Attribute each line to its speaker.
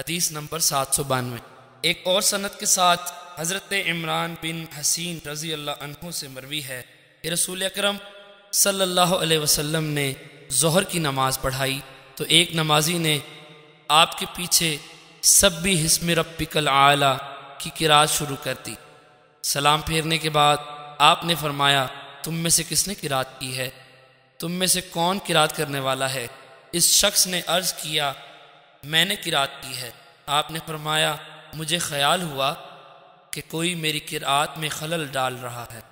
Speaker 1: हदीस नंबर सात सौ बानवे एक और सनत के साथ हज़रत इमरान बिन हसीन रजी अल्लाह से मरवी है कि रसूल अक्रम सम ने जहर की नमाज़ पढ़ाई तो एक नमाजी ने आपके पीछे सब भी हिस्म रपिकल आला की किरात शुरू कर दी सलाम फेरने के बाद आपने फरमाया तुम में से किसने किरात की है तुम में से कौन किरात करने वाला है इस शख्स ने अर्ज़ किया मैंने किरात की है आपने फरमाया मुझे ख्याल हुआ कि कोई मेरी किरात में खलल डाल रहा है